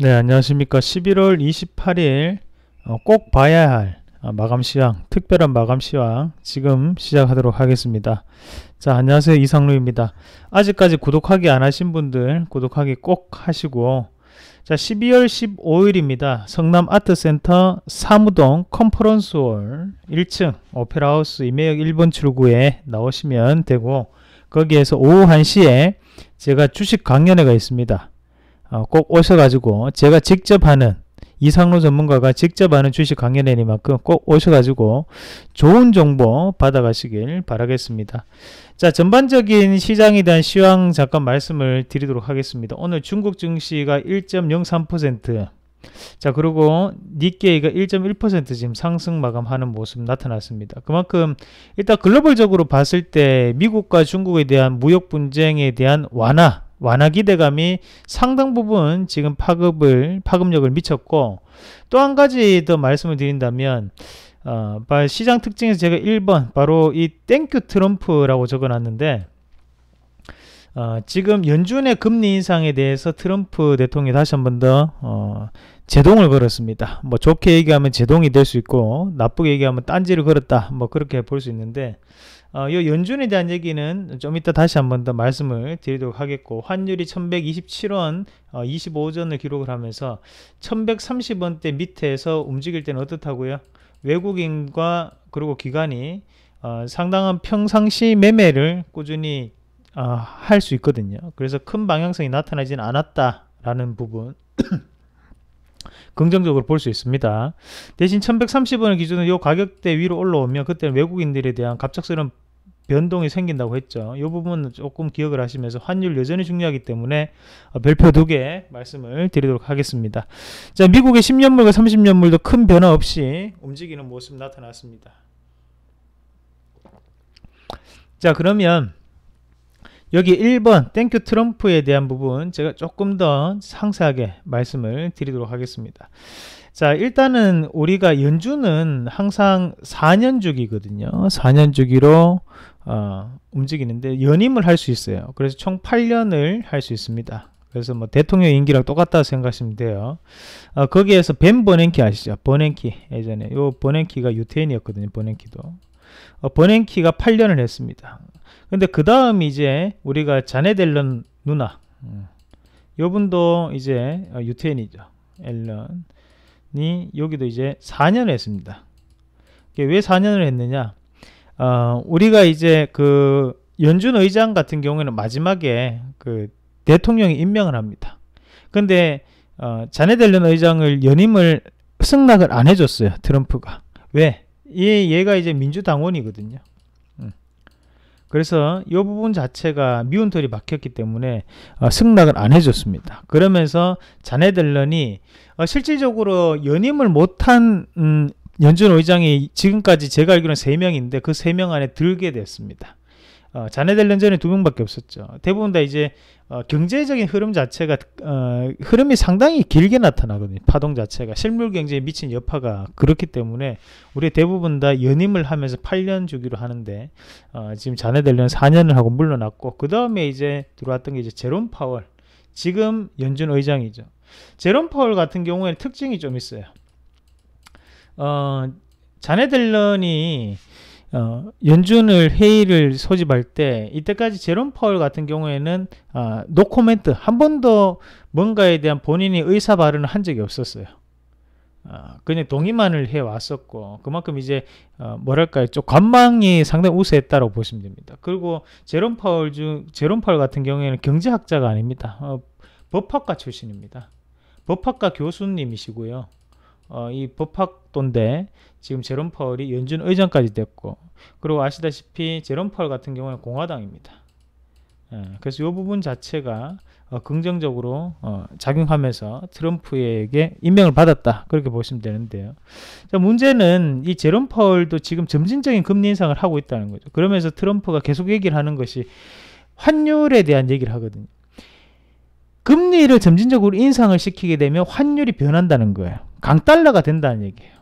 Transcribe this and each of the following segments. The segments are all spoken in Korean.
네, 안녕하십니까. 11월 28일 어, 꼭 봐야 할 어, 마감 시황, 특별한 마감 시황 지금 시작하도록 하겠습니다. 자, 안녕하세요. 이상루입니다. 아직까지 구독하기 안 하신 분들 구독하기 꼭 하시고 자, 12월 15일입니다. 성남 아트센터 사무동 컨퍼런스홀 1층 오페라하우스 이해역 1번 출구에 나오시면 되고 거기에서 오후 1시에 제가 주식 강연회가 있습니다. 어, 꼭 오셔가지고 제가 직접 하는 이상로 전문가가 직접 하는 주식 강연회니만큼 꼭 오셔가지고 좋은 정보 받아가시길 바라겠습니다. 자 전반적인 시장에 대한 시황 잠깐 말씀을 드리도록 하겠습니다. 오늘 중국 증시가 1.03%, 자 그리고 니케이가 1.1% 지금 상승 마감하는 모습 나타났습니다. 그만큼 일단 글로벌적으로 봤을 때 미국과 중국에 대한 무역 분쟁에 대한 완화 완화 기대감이 상당 부분 지금 파급을 파급력을 미쳤고 또 한 가지 더 말씀을 드린다면 어, 시장 특징에서 제가 1번 바로 이 땡큐 트럼프라고 적어놨는데 어, 지금 연준의 금리 인상에 대해서 트럼프 대통령이 다시 한 번더 어, 제동을 걸었습니다. 뭐 좋게 얘기하면 제동이 될 수 있고 나쁘게 얘기하면 딴지를 걸었다. 뭐 그렇게 볼 수 있는데 어, 이 연준에 대한 얘기는 좀 이따 다시 한번 더 말씀을 드리도록 하겠고 환율이 1127원 어, 25전을 기록을 하면서 1130원대 밑에서 움직일 때는 어떻다고요? 외국인과 그리고 기관이 어, 상당한 평상시 매매를 꾸준히 어, 할수 있거든요. 그래서 큰 방향성이 나타나지는 않았다라는 부분 긍정적으로 볼 수 있습니다. 대신 1130원을 기준으로 이 가격대 위로 올라오면 그때는 외국인들에 대한 갑작스러운 변동이 생긴다고 했죠. 이 부분 조금 기억을 하시면서 환율 여전히 중요하기 때문에 어, 별표 두 개 말씀을 드리도록 하겠습니다. 자, 미국의 10년물과 30년물도 큰 변화 없이 움직이는 모습 나타났습니다. 자, 그러면 여기 1번 땡큐 트럼프에 대한 부분 제가 조금 더 상세하게 말씀을 드리도록 하겠습니다. 자 일단은 우리가 연주는 항상 4년 주기거든요. 4년 주기로 어, 움직이는데 연임을 할 수 있어요. 그래서 총 8년을 할 수 있습니다. 그래서 뭐 대통령 임기랑 똑같다 고 생각하시면 돼요. 어, 거기에서 벤 버냉키 아시죠? 버냉키 예전에 요 버냉키가 유태인이었거든요. 버냉키도 어, 버냉키가 8년을 했습니다. 근데 그 다음 이제 우리가 자네 델런 누나 음. 요분도 이제 어, 유태인이죠. 앨런이 여기도 이제 4년을 했습니다. 왜 4년을 했느냐? 어, 우리가 이제 그 연준 의장 같은 경우에는 마지막에 그 대통령이 임명을 합니다. 근데 어, 자네 델런 의장을 연임을 승낙을 안 해줬어요. 트럼프가. 왜? 얘, 얘가 이제 민주당원이거든요. 그래서 이 부분 자체가 미운털이 막혔기 때문에 어, 승낙을 안 해줬습니다. 그러면서 자네들러니 어, 실질적으로 연임을 못한 음, 연준 의장이 지금까지 제가 알기로는 3명인데 그 3명 안에 들게 됐습니다. 어, 자네들 렌전에 두 명밖에 없었죠. 대부분 다 이제 어, 경제적인 흐름 자체가 어, 흐름이 상당히 길게 나타나거든요. 파동 자체가 실물 경제에 미친 여파가 그렇기 때문에 우리 대부분 다 연임을 하면서 8년 주기로 하는데 어, 지금 자네들은 4년을 하고 물러났고 그 다음에 이제 들어왔던 게 이제 제롬 파월 지금 연준 의장이죠. 제롬 파월 같은 경우에는 특징이 좀 있어요. 어, 자네들런이 어, 연준을 회의를 소집할 때 이때까지 제롬 파월 같은 경우에는 아, 노코멘트 한 번도 뭔가에 대한 본인이 의사 발언을 한 적이 없었어요. 아, 그냥 동의만을 해 왔었고 그만큼 이제 어, 뭐랄까요 좀 관망이 상당히 우세했다고 보시면 됩니다. 그리고 제롬 파월 중 제롬 파월 같은 경우에는 경제학자가 아닙니다. 어, 법학과 출신입니다. 법학과 교수님이시고요. 어, 이 법학도인데 지금 제롬 파월이 연준 의장까지 됐고 그리고 아시다시피 제롬 파월 같은 경우는 공화당입니다. 예, 그래서 이 부분 자체가 어, 긍정적으로 어, 작용하면서 트럼프에게 임명을 받았다 그렇게 보시면 되는데요. 자, 문제는 이 제롬 파월도 지금 점진적인 금리 인상을 하고 있다는 거죠. 그러면서 트럼프가 계속 얘기를 하는 것이 환율에 대한 얘기를 하거든요. 금리를 점진적으로 인상을 시키게 되면 환율이 변한다는 거예요. 강달러가 된다는 얘기예요.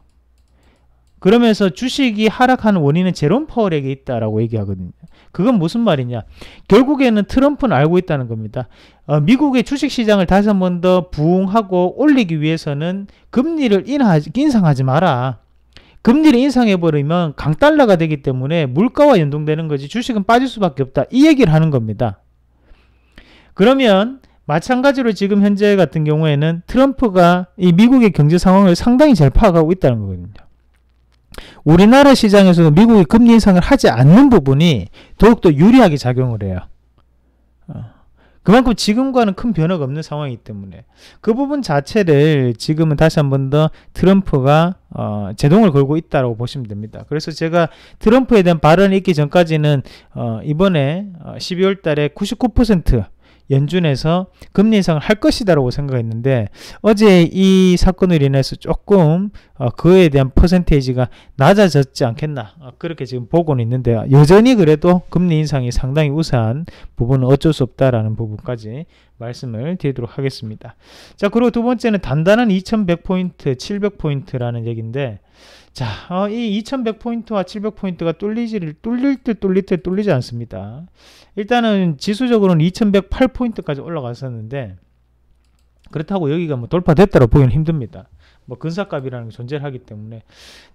그러면서 주식이 하락하는 원인은 제롬 파월에게 있다라고 얘기하거든요. 그건 무슨 말이냐? 결국에는 트럼프는 알고 있다는 겁니다. 어, 미국의 주식 시장을 다시 한번더 부흥하고 올리기 위해서는 금리를 인하, 인상하지 마라. 금리를 인상해버리면 강달러가 되기 때문에 물가와 연동되는 거지 주식은 빠질 수밖에 없다. 이 얘기를 하는 겁니다. 그러면 마찬가지로 지금 현재 같은 경우에는 트럼프가 이 미국의 경제 상황을 상당히 잘 파악하고 있다는 거거든요. 우리나라 시장에서도 미국이 금리 인상을 하지 않는 부분이 더욱더 유리하게 작용을 해요. 어. 그만큼 지금과는 큰 변화가 없는 상황이기 때문에 그 부분 자체를 지금은 다시 한 번 더 트럼프가 어, 제동을 걸고 있다고 보시면 됩니다. 그래서 제가 트럼프에 대한 발언이 있기 전까지는 어, 이번에 12월 어, 달에 99% 연준에서 금리 인상을 할 것이다라고 생각했는데 어제 이 사건으로 인해서 조금 어, 그에 대한 퍼센테이지가 낮아졌지 않겠나 어, 그렇게 지금 보고는 있는데 여전히 그래도 금리 인상이 상당히 우수한 부분은 어쩔 수 없다라는 부분까지 말씀을 드리도록 하겠습니다. 자 그리고 두 번째는 단단한 2100포인트, 700포인트라는 얘기인데 자, 어, 이 2100포인트와 700포인트가 뚫리지를, 뚫릴 듯 뚫릴 듯 뚫리지 않습니다. 일단은 지수적으로는 2108포인트까지 올라갔었는데, 그렇다고 여기가 뭐 돌파됐다고 보기는 힘듭니다. 뭐 근사값이라는 게 존재하기 때문에.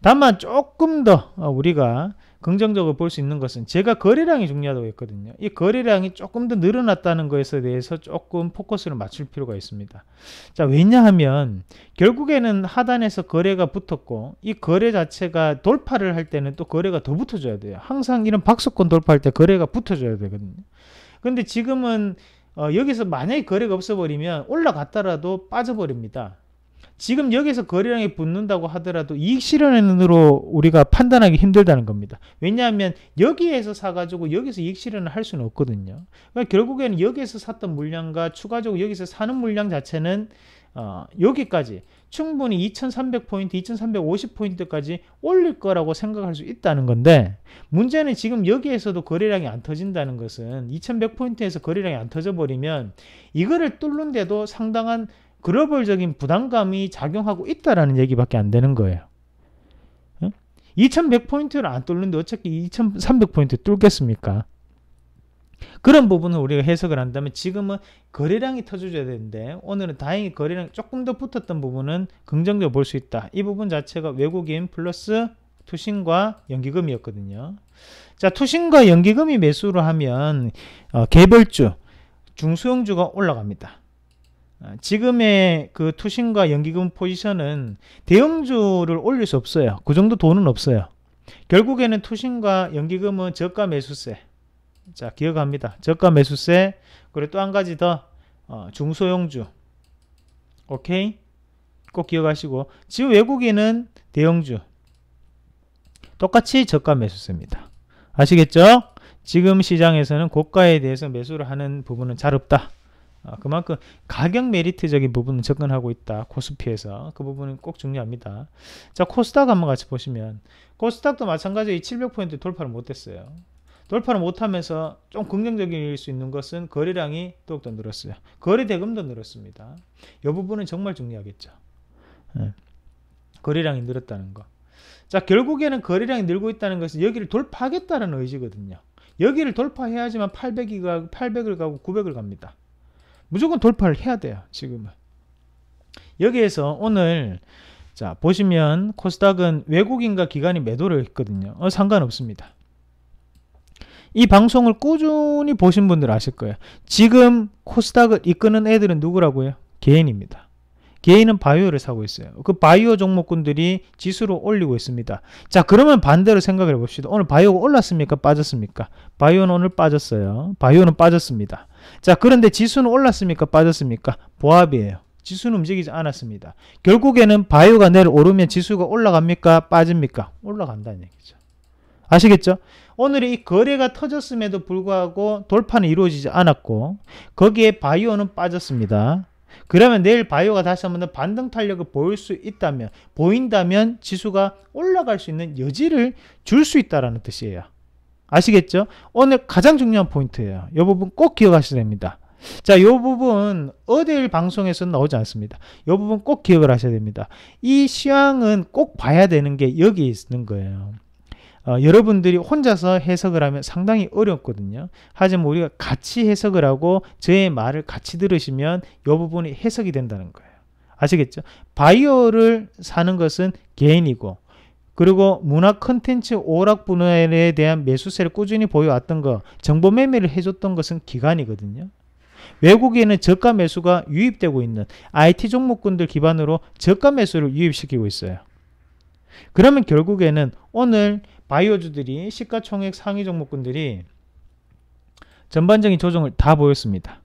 다만 조금 더 어, 우리가 긍정적으로 볼 수 있는 것은 제가 거래량이 중요하다고 했거든요. 이 거래량이 조금 더 늘어났다는 것에 대해서 조금 포커스를 맞출 필요가 있습니다. 자, 왜냐하면 결국에는 하단에서 거래가 붙었고 이 거래 자체가 돌파를 할 때는 또 거래가 더 붙어줘야 돼요. 항상 이런 박수권 돌파할 때 거래가 붙어줘야 되거든요. 근데 지금은 어, 여기서 만약에 거래가 없어버리면 올라갔더라도 빠져버립니다. 지금 여기서 거래량이 붙는다고 하더라도 이익 실현으로 우리가 판단하기 힘들다는 겁니다. 왜냐하면 여기에서 사가지고 여기서 이익 실현을 할 수는 없거든요. 그러니까 결국에는 여기에서 샀던 물량과 추가적으로 여기서 사는 물량 자체는 어, 여기까지 충분히 2300포인트, 2350포인트까지 올릴 거라고 생각할 수 있다는 건데 문제는 지금 여기에서도 거래량이 안 터진다는 것은 2100포인트에서 거래량이 안 터져버리면 이거를 뚫는데도 상당한 글로벌적인 부담감이 작용하고 있다라는 얘기밖에 안 되는 거예요. 2100포인트를 안 뚫는데 어차피 2300포인트 뚫겠습니까? 그런 부분을 우리가 해석을 한다면 지금은 거래량이 터져줘야 되는데 오늘은 다행히 거래량 조금 더 붙었던 부분은 긍정적으로 볼 수 있다. 이 부분 자체가 외국인 플러스 투신과 연기금이었거든요. 자, 투신과 연기금이 매수를 하면 어, 개별주, 중소형주가 올라갑니다. 어, 지금의 그 투신과 연기금 포지션은 대형주를 올릴 수 없어요. 그 정도 돈은 없어요. 결국에는 투신과 연기금은 저가 매수세. 자, 기억합니다. 저가 매수세. 그리고 또 한 가지 더 어, 중소형주. 오케이? 꼭 기억하시고 지금 외국인은 대형주. 똑같이 저가 매수세입니다. 아시겠죠? 지금 시장에서는 고가에 대해서 매수를 하는 부분은 잘 없다. 어, 그만큼 가격 메리트적인 부분을 접근하고 있다. 코스피에서. 그 부분은 꼭 중요합니다. 자, 코스닥 한번 같이 보시면 코스닥도 마찬가지로 700포인트 돌파를 못했어요. 돌파를 못하면서 좀 긍정적일 수 있는 것은 거래량이 더욱더 늘었어요. 거래 대금도 늘었습니다. 이 부분은 정말 중요하겠죠. 네. 거래량이 늘었다는 거. 자 결국에는 거래량이 늘고 있다는 것은 여기를 돌파하겠다는 의지거든요. 여기를 돌파해야지만 800이 가, 800을 가고 900을 갑니다. 무조건 돌파를 해야 돼요. 지금은. 여기에서 오늘 자 보시면 코스닥은 외국인과 기관이 매도를 했거든요. 어, 상관없습니다. 이 방송을 꾸준히 보신 분들 아실 거예요. 지금 코스닥을 이끄는 애들은 누구라고요? 개인입니다. 개인은 바이오를 사고 있어요. 그 바이오 종목군들이 지수로 올리고 있습니다. 자 그러면 반대로 생각을 해봅시다. 오늘 바이오가 올랐습니까? 빠졌습니까? 바이오는 오늘 빠졌어요. 바이오는 빠졌습니다. 자, 그런데 지수는 올랐습니까? 빠졌습니까? 보합이에요. 지수는 움직이지 않았습니다. 결국에는 바이오가 내일 오르면 지수가 올라갑니까? 빠집니까? 올라간다는 얘기죠. 아시겠죠? 오늘이 거래가 터졌음에도 불구하고 돌파는 이루어지지 않았고 거기에 바이오는 빠졌습니다. 그러면 내일 바이오가 다시 한번 더 반등 탄력을 보일 수 있다면 보인다면 지수가 올라갈 수 있는 여지를 줄 수 있다라는 뜻이에요. 아시겠죠? 오늘 가장 중요한 포인트예요. 이 부분 꼭 기억하셔야 됩니다. 자, 이 부분 어딜 방송에서는 나오지 않습니다. 이 부분 꼭 기억을 하셔야 됩니다. 이 시황은 꼭 봐야 되는 게 여기 있는 거예요. 어, 여러분들이 혼자서 해석을 하면 상당히 어렵거든요. 하지만 우리가 같이 해석을 하고 저의 말을 같이 들으시면 이 부분이 해석이 된다는 거예요. 아시겠죠? 바이오를 사는 것은 개인이고 그리고 문화 컨텐츠 오락 분야에 대한 매수세를 꾸준히 보여왔던 것, 정보 매매를 해줬던 것은 기간이거든요. 외국에는 저가 매수가 유입되고 있는 IT 종목군들 기반으로 저가 매수를 유입시키고 있어요. 그러면 결국에는 오늘 바이오주들이 시가총액 상위 종목군들이 전반적인 조정을 다 보였습니다.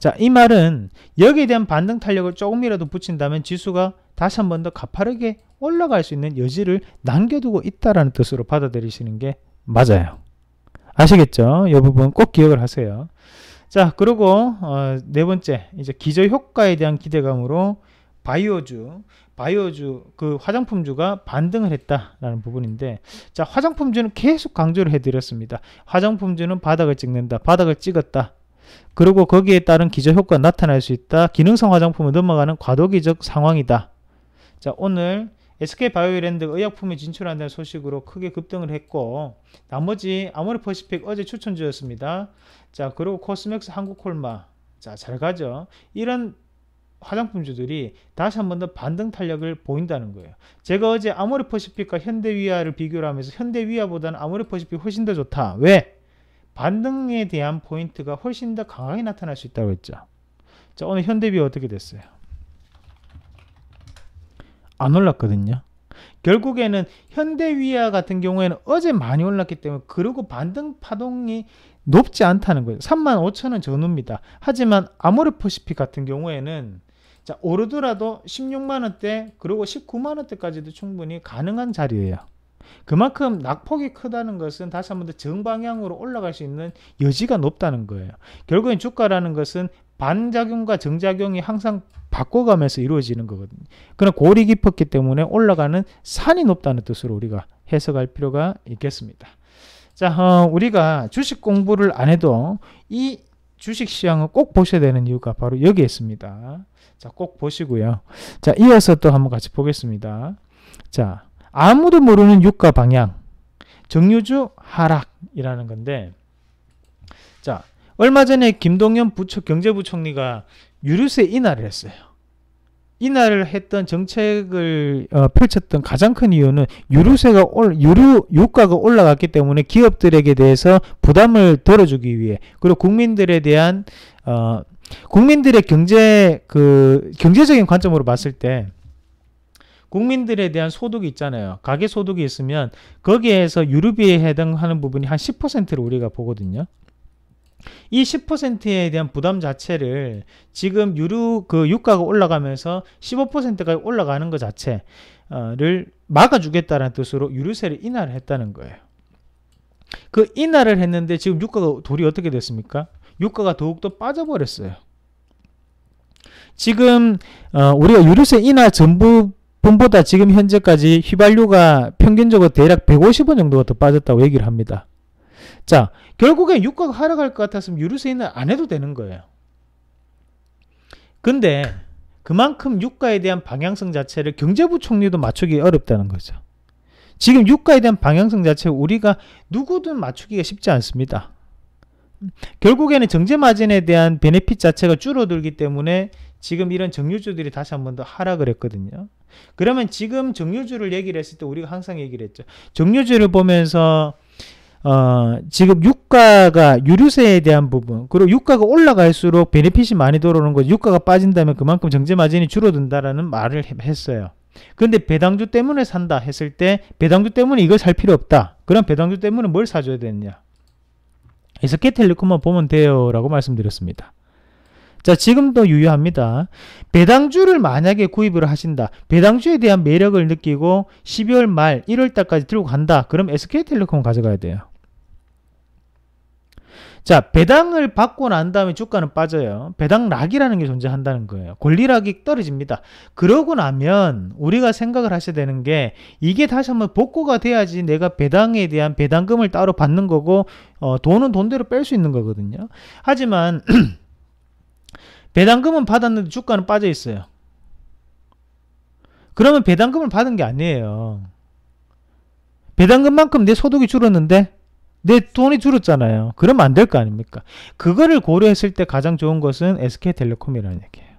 자, 이 말은 여기에 대한 반등 탄력을 조금이라도 붙인다면 지수가 다시 한 번 더 가파르게 올라갈 수 있는 여지를 남겨두고 있다라는 뜻으로 받아들이시는 게 맞아요. 아시겠죠? 이 부분 꼭 기억을 하세요. 자, 그리고 어, 네 번째 이제 기저 효과에 대한 기대감으로 바이오주, 바이오주 그 화장품주가 반등을 했다라는 부분인데 자, 화장품주는 계속 강조를 해드렸습니다. 화장품주는 바닥을 찍는다, 바닥을 찍었다. 그리고 거기에 따른 기저 효과가 나타날 수 있다. 기능성 화장품을 넘어가는 과도기적 상황이다. 자, 오늘 SK바이오랜드 의약품이 진출한다는 소식으로 크게 급등을 했고 나머지 아모레퍼시픽 어제 추천주였습니다. 자, 그리고 코스맥스 한국콜마 자, 잘 가죠. 이런 화장품주들이 다시 한 번 더 반등 탄력을 보인다는 거예요. 제가 어제 아모레퍼시픽과 현대위아를 비교를 하면서 현대위아보다는 아모레퍼시픽이 훨씬 더 좋다. 왜? 반등에 대한 포인트가 훨씬 더 강하게 나타날 수 있다고 했죠. 자, 오늘 현대비 어떻게 됐어요? 안 올랐거든요. 결국에는 현대위아 같은 경우에는 어제 많이 올랐기 때문에 그리고 반등 파동이 높지 않다는 거예요. 35,000원 전후입니다. 하지만 아모레퍼시픽 같은 경우에는 자 오르더라도 16만원대 그리고 19만원대까지도 충분히 가능한 자리예요. 그만큼 낙폭이 크다는 것은 다시 한 번 더 정방향으로 올라갈 수 있는 여지가 높다는 거예요. 결국엔 주가라는 것은 반작용과 정작용이 항상 바꿔가면서 이루어지는 거거든요. 그러나 골이 깊었기 때문에 올라가는 산이 높다는 뜻으로 우리가 해석할 필요가 있겠습니다. 자, 어, 우리가 주식 공부를 안 해도 이 주식 시장을 꼭 보셔야 되는 이유가 바로 여기에 있습니다. 자, 꼭 보시고요. 자, 이어서 또 한번 같이 보겠습니다. 자, 아무도 모르는 유가 방향 정유주 하락이라는 건데 자 얼마 전에 김동연 부처 경제부총리가 유류세 인하를 했어요. 인하를 했던 정책을 어, 펼쳤던 가장 큰 이유는 유류세가 올, 유류 유가가 올라갔기 때문에 기업들에게 대해서 부담을 덜어주기 위해 그리고 국민들에 대한 어, 국민들의 경제 그 경제적인 관점으로 봤을 때 국민들에 대한 소득이 있잖아요. 가계 소득이 있으면 거기에서 유류비에 해당하는 부분이 한 10%를 우리가 보거든요. 이 10%에 대한 부담 자체를 지금 유류 그 유가가 올라가면서 15%까지 올라가는 것 자체를 막아주겠다는 뜻으로 유류세를 인하를 했다는 거예요. 그 인하를 했는데 지금 유가가 돌이 어떻게 됐습니까? 유가가 더욱더 빠져버렸어요. 지금 어, 우리가 유류세 인하 전부 봄보다 지금 현재까지 휘발유가 평균적으로 대략 150원 정도가 더 빠졌다고 얘기를 합니다. 자, 결국에 유가가 하락할 것 같았으면 유류세는 안 해도 되는 거예요. 근데 그만큼 유가에 대한 방향성 자체를 경제부 총리도 맞추기 어렵다는 거죠. 지금 유가에 대한 방향성 자체 우리가 누구든 맞추기가 쉽지 않습니다. 결국에는 정제마진에 대한 베네핏 자체가 줄어들기 때문에 지금 이런 정유주들이 다시 한 번 더 하락을 했거든요. 그러면 지금 정유주를 얘기를 했을 때 우리가 항상 얘기를 했죠. 정유주를 보면서 어, 지금 유가가 유류세에 대한 부분 그리고 유가가 올라갈수록 베네핏이 많이 들어오는 거죠. 유가가 빠진다면 그만큼 정제 마진이 줄어든다라는 말을 했어요. 근데 배당주 때문에 산다 했을 때 배당주 때문에 이걸 살 필요 없다. 그럼 배당주 때문에 뭘 사줘야 되느냐? 그래서 캐텔리콤만 보면 돼요 라고 말씀드렸습니다. 자, 지금도 유효합니다. 배당주를 만약에 구입을 하신다. 배당주에 대한 매력을 느끼고 12월 말 1월 달까지 들고 간다. 그럼 SK텔레콤 가져가야 돼요. 자, 배당을 받고 난 다음에 주가는 빠져요. 배당락이라는 게 존재한다는 거예요. 권리락이 떨어집니다. 그러고 나면 우리가 생각을 하셔야 되는 게 이게 다시 한번 복구가 돼야지 내가 배당에 대한 배당금을 따로 받는 거고 어, 돈은 돈대로 뺄 수 있는 거거든요. 하지만 배당금은 받았는데 주가는 빠져 있어요. 그러면 배당금을 받은 게 아니에요. 배당금만큼 내 소득이 줄었는데 내 돈이 줄었잖아요. 그러면 안 될 거 아닙니까? 그거를 고려했을 때 가장 좋은 것은 SK텔레콤이라는 얘기예요.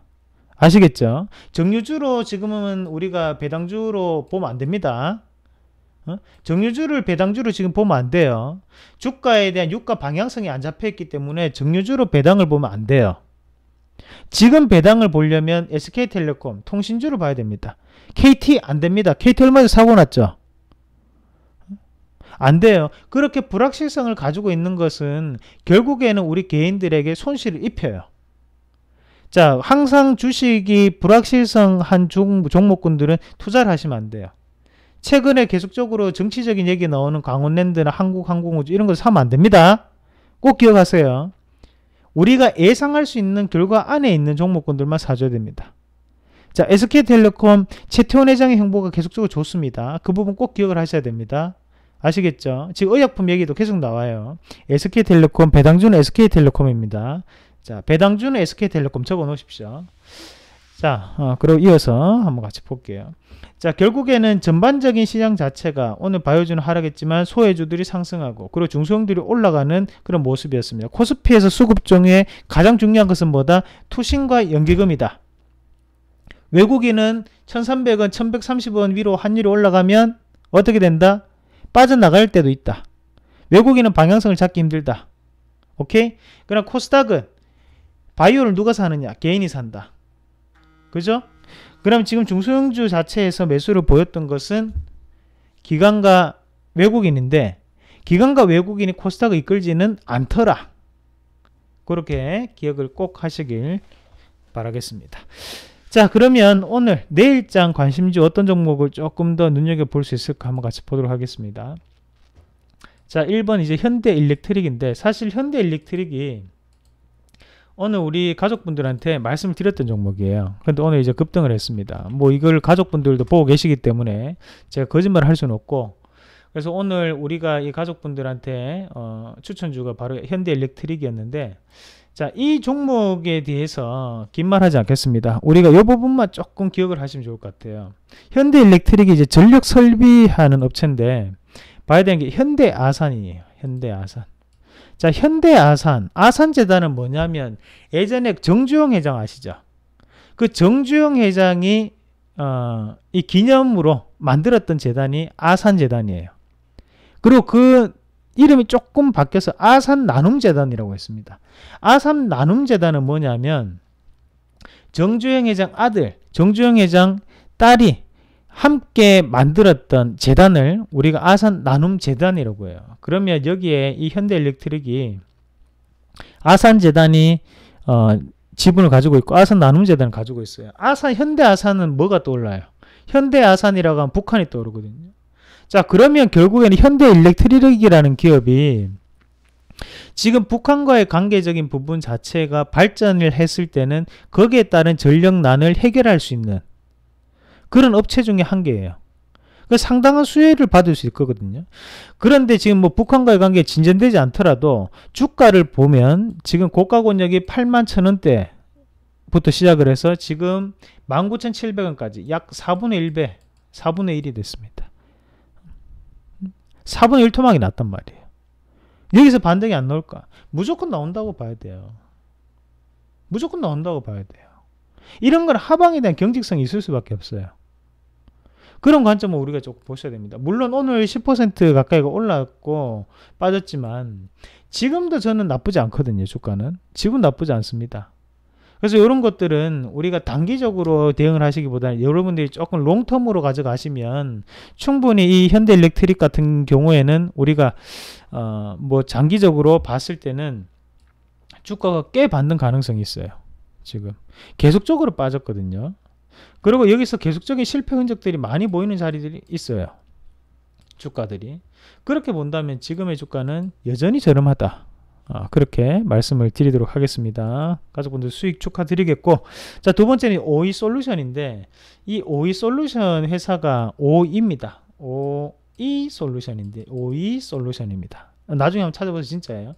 아시겠죠? 정유주로 지금은 우리가 배당주로 보면 안 됩니다. 어? 정유주를 배당주로 지금 보면 안 돼요. 주가에 대한 유가 방향성이 안 잡혀있기 때문에 정유주로 배당을 보면 안 돼요. 지금 배당을 보려면 SK텔레콤 통신주를 봐야 됩니다. KT 안 됩니다. KT 얼마 전에 사고 났죠? 안 돼요. 그렇게 불확실성을 가지고 있는 것은 결국에는 우리 개인들에게 손실을 입혀요. 자, 항상 주식이 불확실성한 종목군들은 투자를 하시면 안 돼요. 최근에 계속적으로 정치적인 얘기 나오는 강원랜드나 한국항공우주 이런 걸 사면 안 됩니다. 꼭 기억하세요. 우리가 예상할 수 있는 결과 안에 있는 종목군들만 사줘야 됩니다. 자, SK텔레콤 최태원 회장의 행보가 계속적으로 좋습니다. 그 부분 꼭 기억을 하셔야 됩니다. 아시겠죠? 지금 의약품 얘기도 계속 나와요. SK텔레콤, 배당주는 SK텔레콤입니다. 자, 배당주는 SK텔레콤 적어 놓으십시오. 자, 어, 그리고 이어서 한번 같이 볼게요. 자, 결국에는 전반적인 시장 자체가 오늘 바이오주는 하락했지만 소외주들이 상승하고 그리고 중소형들이 올라가는 그런 모습이었습니다. 코스피에서 수급종의 가장 중요한 것은 뭐다? 투신과 연기금이다. 외국인은 1300원, 1130원 위로 환율이 올라가면 어떻게 된다? 빠져나갈 때도 있다. 외국인은 방향성을 찾기 힘들다. 오케이? 그럼 코스닥은 바이오를 누가 사느냐? 개인이 산다. 그죠? 그럼 지금 중소형주 자체에서 매수를 보였던 것은 기관과 외국인인데 기관과 외국인이 코스닥을 이끌지는 않더라. 그렇게 기억을 꼭 하시길 바라겠습니다. 자 그러면 오늘 내일장 관심주 어떤 종목을 조금 더 눈여겨볼 수 있을까 한번 같이 보도록 하겠습니다. 자 1번 이제 현대 일렉트릭인데 사실 현대 일렉트릭이 오늘 우리 가족분들한테 말씀을 드렸던 종목이에요. 근데 오늘 이제 급등을 했습니다. 뭐 이걸 가족분들도 보고 계시기 때문에 제가 거짓말 을할 수는 없고 그래서 오늘 우리가 이 가족분들한테 어, 추천주가 바로 현대일렉트릭이었는데 자, 이 종목에 대해서 긴 말하지 않겠습니다. 우리가 이 부분만 조금 기억을 하시면 좋을 것 같아요. 현대일렉트릭이 이제 전력 설비하는 업체인데 봐야 되는 게 현대아산이에요. 현대아산. 자, 현대 아산. 아산재단은 뭐냐면 예전에 정주영 회장 아시죠? 그 정주영 회장이 어, 이 기념으로 만들었던 재단이 아산재단이에요. 그리고 그 이름이 조금 바뀌어서 아산 나눔재단이라고 했습니다. 아산 나눔재단은 뭐냐면 정주영 회장 아들, 정주영 회장 딸이 함께 만들었던 재단을 우리가 아산 나눔 재단이라고 해요. 그러면 여기에 이 현대 일렉트릭이 아산 재단이 어, 지분을 가지고 있고 아산 나눔 재단을 가지고 있어요. 아산 현대 아산은 뭐가 떠올라요? 현대 아산이라고 하면 북한이 떠오르거든요. 자 그러면 결국에는 현대 일렉트릭이라는 기업이 지금 북한과의 관계적인 부분 자체가 발전을 했을 때는 거기에 따른 전력난을 해결할 수 있는 그런 업체 중에 한 개예요. 그 상당한 수혜를 받을 수있 거거든요. 그런데 지금 뭐 북한과의 관계 진전되지 않더라도 주가를 보면 지금 고가 권역이 8만 천 원대 부터 시작을 해서 지금 19,700원까지 약 4분의 1배, 4분의 1이 됐습니다. 4분의 1 토막이 났단 말이에요. 여기서 반등이 안 나올까? 무조건 나온다고 봐야 돼요. 무조건 나온다고 봐야 돼요. 이런 건 하방에 대한 경직성이 있을 수밖에 없어요. 그런 관점을 우리가 조금 보셔야 됩니다. 물론 오늘 10% 가까이가 올랐고 빠졌지만 지금도 저는 나쁘지 않거든요. 주가는 지금 나쁘지 않습니다. 그래서 이런 것들은 우리가 단기적으로 대응을 하시기보다는 여러분들이 조금 롱텀으로 가져가시면 충분히 이 현대 일렉트릭 같은 경우에는 우리가 어뭐 장기적으로 봤을 때는 주가가 꽤 받는 가능성이 있어요. 지금 계속적으로 빠졌거든요. 그리고 여기서 계속적인 실패 흔적들이 많이 보이는 자리들이 있어요. 주가들이. 그렇게 본다면 지금의 주가는 여전히 저렴하다. 아, 그렇게 말씀을 드리도록 하겠습니다. 가족분들 수익 축하드리겠고 자두 번째는 오이 e 솔루션인데 이 오이 e 솔루션 회사가 오입니다. 오이 e 솔루션인데 오이 솔루션입니다. 나중에 한번 찾아보세요. 진짜예요.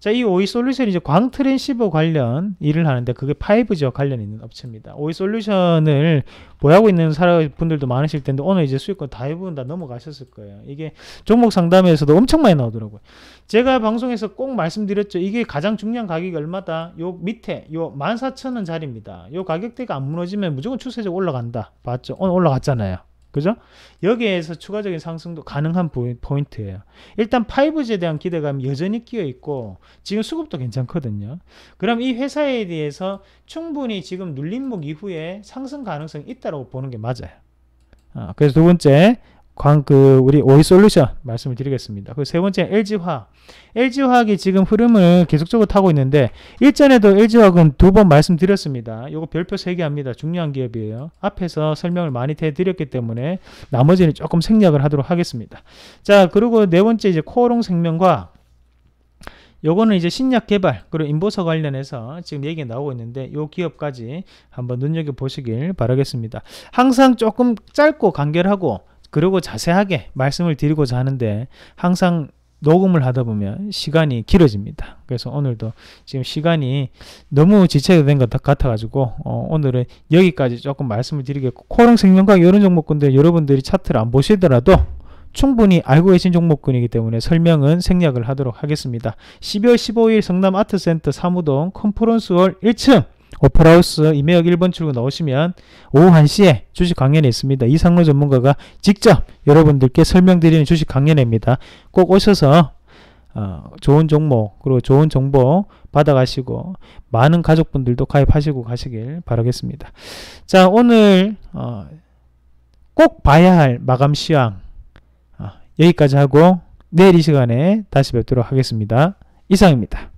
자, 이 오이 솔루션이 이제 광 트랜시버 관련 일을 하는데 그게 파이브지와 관련 있는 업체입니다. 오이 솔루션을 보유하고 있는 사람 분들도 많으실 텐데 오늘 이제 수익권 다 해보면 다 넘어가셨을 거예요. 이게 종목 상담에서도 엄청 많이 나오더라고요. 제가 방송에서 꼭 말씀드렸죠. 이게 가장 중요한 가격이 얼마다? 요 밑에 요 14,000원 자리입니다. 요 가격대가 안 무너지면 무조건 추세적 으로 올라간다. 봤죠? 오늘 올라갔잖아요. 그죠? 여기에서 추가적인 상승도 가능한 포인트예요. 일단 5G에 대한 기대감이 여전히 끼어 있고 지금 수급도 괜찮거든요. 그럼 이 회사에 대해서 충분히 지금 눌림목 이후에 상승 가능성이 있다고 보는 게 맞아요. 아, 그래서 두 번째 광, 그, 우리 오이 솔루션 말씀을 드리겠습니다. 그 세 번째 LG화학. LG화학이 지금 흐름을 계속적으로 타고 있는데, 일전에도 LG화학은 두 번 말씀드렸습니다. 요거 별표 세 개 합니다. 중요한 기업이에요. 앞에서 설명을 많이 해드렸기 때문에, 나머지는 조금 생략을 하도록 하겠습니다. 자, 그리고 네 번째 이제 코오롱 생명과, 요거는 이제 신약 개발 그리고 인보서 관련해서 지금 얘기가 나오고 있는데 요 기업까지 한번 눈여겨보시길 바라겠습니다. 항상 조금 짧고 간결하고 그리고 자세하게 말씀을 드리고자 하는데 항상 녹음을 하다 보면 시간이 길어집니다. 그래서 오늘도 지금 시간이 너무 지체된 것 같아가지고 어, 오늘은 여기까지 조금 말씀을 드리겠고 코롱 생명과학 이런 종목군들 여러분들이 차트를 안 보시더라도 충분히 알고 계신 종목군이기 때문에 설명은 생략을 하도록 하겠습니다. 12월 15일 성남 아트센터 사무동 컨퍼런스홀 1층 오퍼라우스 이매역 1번 출구 넣으시면 오후 1시에 주식 강연이 있습니다. 이상로 전문가가 직접 여러분들께 설명드리는 주식 강연입니다꼭 오셔서 어, 좋은 종목 그리고 좋은 정보 받아가시고 많은 가족분들도 가입하시고 가시길 바라겠습니다. 자 오늘 어, 꼭 봐야 할 마감 시황 어, 여기까지 하고 내일 이 시간에 다시 뵙도록 하겠습니다. 이상입니다.